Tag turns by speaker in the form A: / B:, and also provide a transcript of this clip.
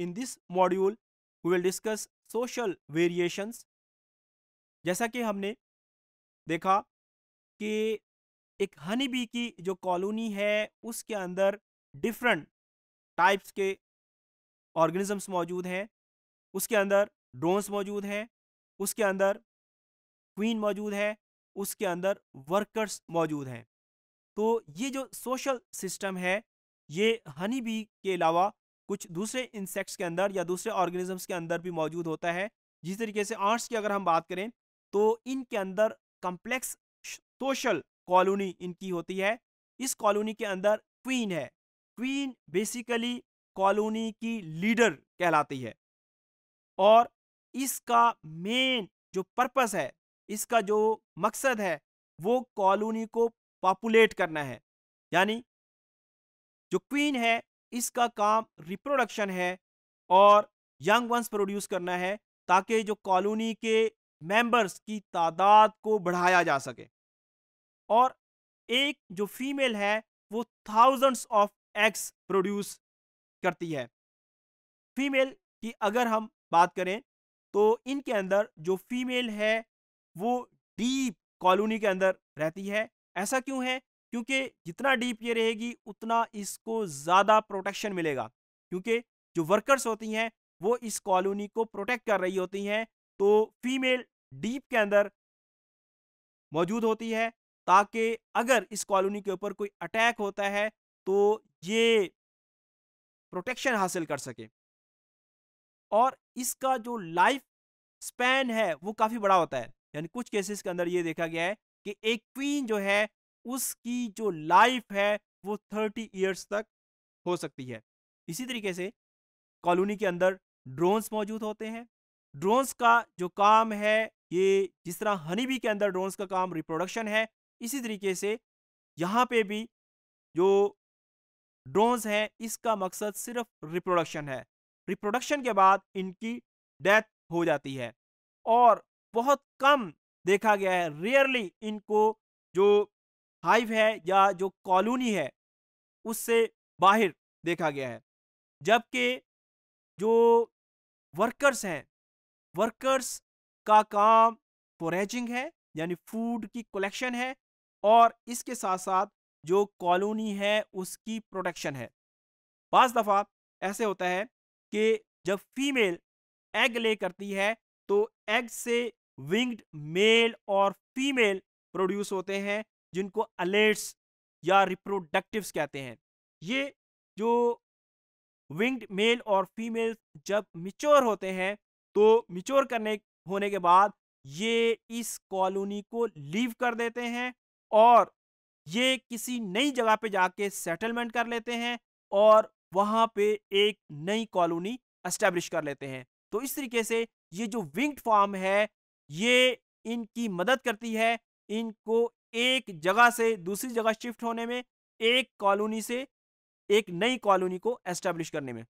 A: in this module we will discuss social variations जैसा कि हमने देखा कि एक हनी बी की जो कॉलोनी है उसके अंदर डिफरेंट टाइप्स के ऑर्गेनिजम्स मौजूद हैं उसके अंदर ड्रोन्स मौजूद हैं उसके अंदर क्वीन मौजूद है उसके अंदर वर्कर्स मौजूद हैं तो ये जो सोशल सिस्टम है ये हनी बी के अलावा कुछ दूसरे इंसेक्ट्स के अंदर या दूसरे ऑर्गेनिजम्स के अंदर भी मौजूद होता है जिस तरीके से आर्ट्स की अगर हम बात करें तो इनके अंदर कम्प्लेक्स सोशल कॉलोनी इनकी होती है इस कॉलोनी के अंदर क्वीन है क्वीन बेसिकली कॉलोनी की लीडर कहलाती है और इसका मेन जो पर्पस है इसका जो मकसद है वो कॉलोनी को पॉपुलेट करना है यानी जो क्वीन है इसका काम रिप्रोडक्शन है और यंग वंस प्रोड्यूस करना है ताकि जो कॉलोनी के मेंबर्स की तादाद को बढ़ाया जा सके और एक जो फीमेल है वो थाउजेंड्स ऑफ एग्स प्रोड्यूस करती है फीमेल की अगर हम बात करें तो इनके अंदर जो फीमेल है वो डीप कॉलोनी के अंदर रहती है ऐसा क्यों है क्योंकि जितना डीप ये रहेगी उतना इसको ज़्यादा प्रोटेक्शन मिलेगा क्योंकि जो वर्कर्स होती हैं वो इस कॉलोनी को प्रोटेक्ट कर रही होती हैं तो फीमेल डीप के अंदर मौजूद होती है ताकि अगर इस कॉलोनी के ऊपर कोई अटैक होता है तो ये प्रोटेक्शन हासिल कर सके और इसका जो लाइफ स्पैन है वो काफ़ी बड़ा होता है यानी कुछ केसेस के अंदर ये देखा गया है कि एक क्वीन जो है उसकी जो लाइफ है वो थर्टी ईयर्स तक हो सकती है इसी तरीके से कॉलोनी के अंदर ड्रोन्स मौजूद होते हैं ड्रोन्स का जो काम है ये जिस तरह हनी बी के अंदर ड्रोन्स का काम रिप्रोडक्शन है इसी तरीके से यहाँ पे भी जो ड्रोन्स हैं इसका मकसद सिर्फ रिप्रोडक्शन है रिप्रोडक्शन के बाद इनकी डेथ हो जाती है और बहुत कम देखा गया है रेयरली इनको जो हाइव है या जो कॉलोनी है उससे बाहर देखा गया है जबकि जो वर्कर्स हैं वर्कर्स का काम फोरेजिंग है यानी फूड की कलेक्शन है और इसके साथ साथ जो कॉलोनी है उसकी प्रोटेक्शन है बज दफ़ा ऐसे होता है कि जब फीमेल एग ले करती है तो एग से विंग्ड मेल और फीमेल प्रोड्यूस होते हैं जिनको अलेट्स या रिप्रोडक्टिव्स कहते हैं ये जो विंग्ड मेल और फीमेल जब मिच्योर होते हैं तो मिच्योर करने होने के बाद ये इस कॉलोनी को लीव कर देते हैं और ये किसी नई जगह पे जाके सेटलमेंट कर लेते हैं और वहाँ पे एक नई कॉलोनी इस्टेब्लिश कर लेते हैं तो इस तरीके से ये जो विंग्ड फार्म है ये इनकी मदद करती है इनको एक जगह से दूसरी जगह शिफ्ट होने में एक कॉलोनी से एक नई कॉलोनी को एस्टेब्लिश करने में